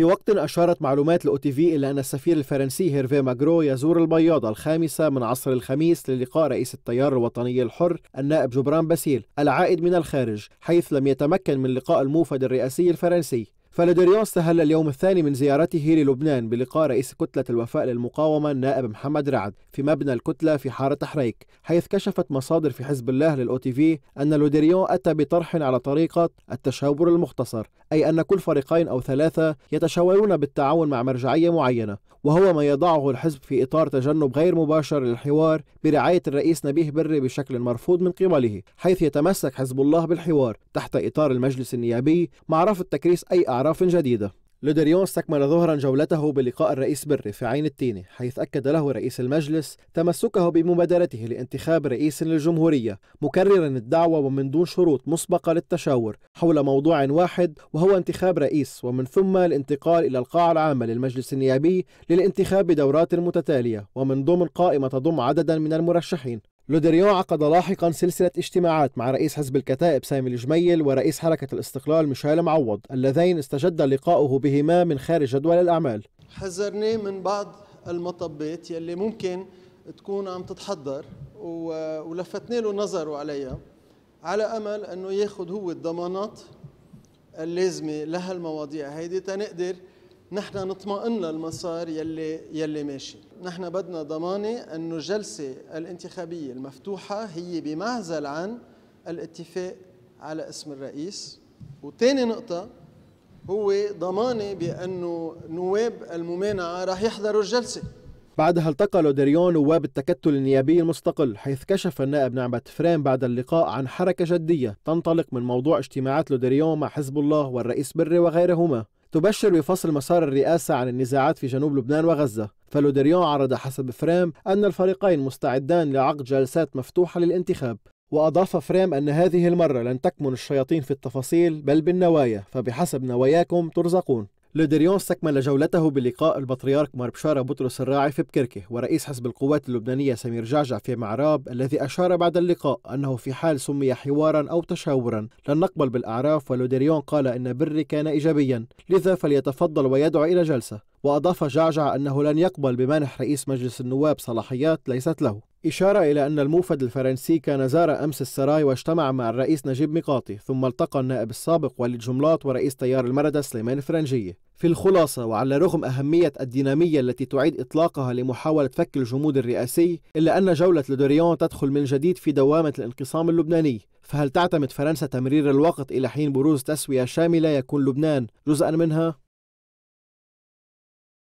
في وقت أشارت معلومات الأوتي تي في إلى أن السفير الفرنسي هيرفي ماجرو يزور البياضة الخامسة من عصر الخميس للقاء رئيس التيار الوطني الحر النائب جبران باسيل العائد من الخارج حيث لم يتمكن من لقاء الموفد الرئاسي الفرنسي فلدريون استهل اليوم الثاني من زيارته للبنان بلقاء رئيس كتلة الوفاء للمقاومة النائب محمد رعد في مبنى الكتلة في حارة حريك حيث كشفت مصادر في حزب الله للأو تي في أن لودريون أتى بطرح على طريقة التشاور المختصر أي أن كل فريقين أو ثلاثة يتشاورون بالتعاون مع مرجعية معينة وهو ما يضعه الحزب في إطار تجنب غير مباشر للحوار برعاية الرئيس نبيه بري بشكل مرفوض من قبله حيث يتمسك حزب الله بالحوار تحت إطار المجلس النيابي مع رفض تكريس أي أعراف أعراف جديدة لودريون استكمل ظهرا جولته بلقاء الرئيس بري في عين التينة حيث أكد له رئيس المجلس تمسكه بمبادرته لانتخاب رئيس للجمهورية مكررا الدعوة ومن دون شروط مسبقة للتشاور حول موضوع واحد وهو انتخاب رئيس ومن ثم الانتقال إلى القاعة العامة للمجلس النيابي للانتخاب بدورات متتالية ومن ضمن قائمة تضم عددا من المرشحين لودريون عقد لاحقا سلسلة اجتماعات مع رئيس حزب الكتائب سامي الجميل ورئيس حركة الاستقلال ميشيل معوض اللذين استجد لقاؤه بهما من خارج جدول الأعمال حذرناه من بعض المطبات يلي ممكن تكون عم تتحضر ولفتني له نظره عليها على امل انه ياخذ هو الضمانات اللازمه لهالمواضيع هيدي تنقدر نحن نطمئن للمسار يلي يلي ماشي نحن بدنا ضمانه انه الجلسه الانتخابيه المفتوحه هي بمعزل عن الاتفاق على اسم الرئيس وثاني نقطه هو ضمانه بانه نواب الممانعه راح يحضروا الجلسه بعدها التقى لودريون نواب التكتل النيابي المستقل حيث كشف النائب نعمة فريم بعد اللقاء عن حركة جدية تنطلق من موضوع اجتماعات لودريون مع حزب الله والرئيس بري وغيرهما تبشر بفصل مسار الرئاسة عن النزاعات في جنوب لبنان وغزة فلودريون عرض حسب فريم أن الفريقين مستعدان لعقد جلسات مفتوحة للانتخاب وأضاف فريم أن هذه المرة لن تكمن الشياطين في التفاصيل بل بالنوايا فبحسب نواياكم ترزقون لوديريون استكمل جولته بلقاء البطريرك ماربشارة بطرس الراعي في بكركه ورئيس حزب القوات اللبنانية سمير جعجع في معراب الذي أشار بعد اللقاء أنه في حال سمي حوارا أو تشاورا لن نقبل بالأعراف ولوديريون قال إن بري كان إيجابيا لذا فليتفضل ويدعو إلى جلسة وأضاف جعجع أنه لن يقبل بمنح رئيس مجلس النواب صلاحيات ليست له إشارة إلى أن الموفد الفرنسي كان زار أمس السراي واجتمع مع الرئيس نجيب ميقاتي ثم التقى النائب السابق وليد جملاط ورئيس تيار المردة سليمان الفرنجية في الخلاصة وعلى رغم أهمية الدينامية التي تعيد إطلاقها لمحاولة فك الجمود الرئاسي إلا أن جولة لدوريون تدخل من جديد في دوامة الانقسام اللبناني فهل تعتمد فرنسا تمرير الوقت إلى حين بروز تسوية شاملة يكون لبنان جزءا منها؟